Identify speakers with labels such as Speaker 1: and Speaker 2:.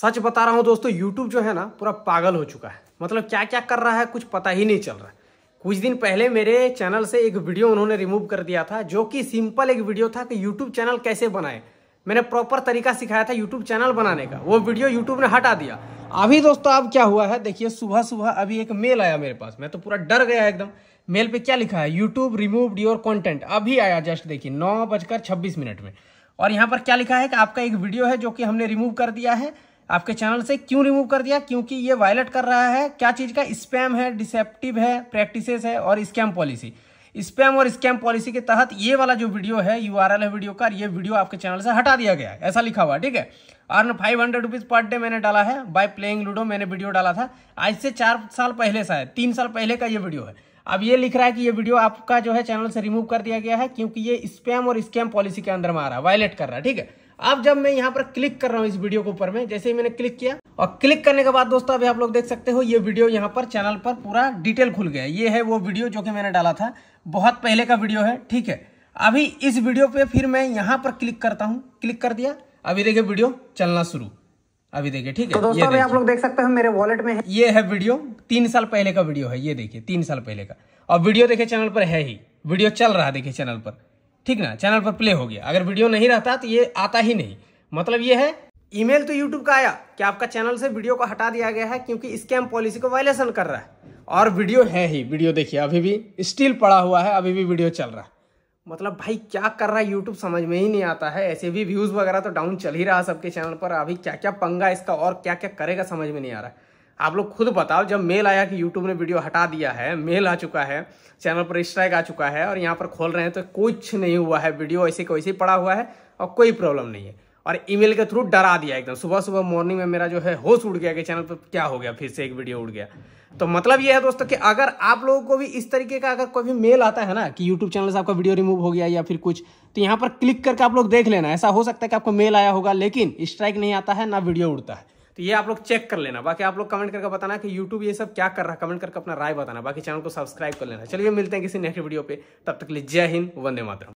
Speaker 1: सच बता रहा हूँ दोस्तों यूट्यूब जो है ना पूरा पागल हो चुका है मतलब क्या क्या कर रहा है कुछ पता ही नहीं चल रहा है कुछ दिन पहले मेरे चैनल से एक वीडियो उन्होंने रिमूव कर दिया था जो कि सिंपल एक वीडियो था कि यूट्यूब चैनल कैसे बनाए मैंने प्रॉपर तरीका सिखाया था यूट्यूब चैनल बनाने का वो वीडियो यूट्यूब ने हटा दिया अभी दोस्तों अब क्या हुआ है देखिए सुबह सुबह अभी एक मेल आया मेरे पास मैं तो पूरा डर गया एकदम मेल पे क्या लिखा है यूट्यूब रिमूव योर कॉन्टेंट अभी आया जस्ट देखिए नौ बजकर छब्बीस मिनट में और यहाँ पर क्या लिखा है कि आपका एक वीडियो है जो कि हमने रिमूव कर दिया है आपके चैनल से क्यों रिमूव कर दिया क्योंकि ये वायलेट कर रहा है क्या चीज़ का स्पैम है डिसेप्टिव है प्रैक्टिसेस है और स्कैम पॉलिसी स्पैम और स्कैम पॉलिसी के तहत ये वाला जो वीडियो है यू आर है वीडियो का ये वीडियो आपके चैनल से हटा दिया गया है ऐसा लिखा हुआ ठीक है earn five hundred rupees per day मैंने डाला है बाय प्लेइंग लूडो मैंने वीडियो डाला था आज से चार साल पहले शायद तीन साल पहले का ये वीडियो है अब ये लिख रहा है कि ये वीडियो आपका जो है चैनल से रिमूव कर दिया गया है क्योंकि ये स्पैम और स्कैम पॉलिसी के अंदर में आ रहा है वायलेट कर रहा है ठीक है अब जब मैं यहाँ पर क्लिक कर रहा हूँ इस वीडियो के ऊपर में जैसे ही मैंने क्लिक किया और क्लिक करने के बाद दोस्तों अभी आप लोग देख सकते हो ये वीडियो यहाँ पर चैनल पर पूरा डिटेल खुल गया ये है वो वीडियो जो कि मैंने डाला था बहुत पहले का वीडियो है ठीक है अभी इस वीडियो पे फिर मैं यहाँ पर क्लिक करता हूँ क्लिक कर दिया अभी देखिए वीडियो चलना शुरू अभी देखिए ठीक है तो दोस्तों अभी आप लोग देख सकते हो मेरे वॉलेट में है ये है वीडियो तीन साल पहले का वीडियो है ये देखिए तीन साल पहले का और वीडियो देखिए चैनल पर है ही वीडियो चल रहा है देखिए चैनल पर ठीक ना चैनल पर प्ले हो गया अगर वीडियो नहीं रहता तो ये आता ही नहीं मतलब ये है ईमेल तो यूट्यूब का आया कि आपका चैनल से वीडियो को हटा दिया गया है क्योंकि स्कैम पॉलिसी को वायलेशन कर रहा है और वीडियो है ही वीडियो देखिए अभी भी स्टिल पड़ा हुआ है अभी भी वीडियो चल रहा है मतलब भाई क्या कर रहा है यूट्यूब समझ में ही नहीं आता है ऐसे भी व्यूज़ वगैरह तो डाउन चल ही रहा सबके चैनल पर अभी क्या क्या पंगा इसका और क्या क्या करेगा समझ में नहीं आ रहा है आप लोग खुद बताओ जब मेल आया कि यूट्यूब ने वीडियो हटा दिया है मेल आ चुका है चैनल पर स्ट्राइक आ चुका है और यहाँ पर खोल रहे हैं तो कुछ नहीं हुआ है वीडियो ऐसे वैसे ही पड़ा हुआ है और कोई प्रॉब्लम नहीं है और ईमेल के थ्रू डरा दिया एकदम सुबह सुबह मॉर्निंग में मेरा जो है होश उड़ गया कि चैनल पर क्या हो गया फिर से एक वीडियो उड़ गया तो मतलब ये है दोस्तों कि अगर आप लोगों को भी इस तरीके का अगर कोई भी मेल आता है ना कि यूट्यूब चैनल से आपका वीडियो रिमूव हो गया या फिर कुछ तो यहाँ पर क्लिक करके आप लोग देख लेना ऐसा हो सकता है कि आपको मेल आया होगा लेकिन स्ट्राइक नहीं आता है ना वीडियो उड़ता है तो ये आप लोग चेक कर लेना बाकी आप लोग कमेंट करके बताना कि यूट्यूब ये सब क्या कर रहा है कमेंट करके अपना राय बताना बाकी चैनल को सब्सक्राइब कर लेना चलिए मिलते हैं किसी नेक्स्ट वीडियो पे तब तक लिए जय हिंद वंदे मातरम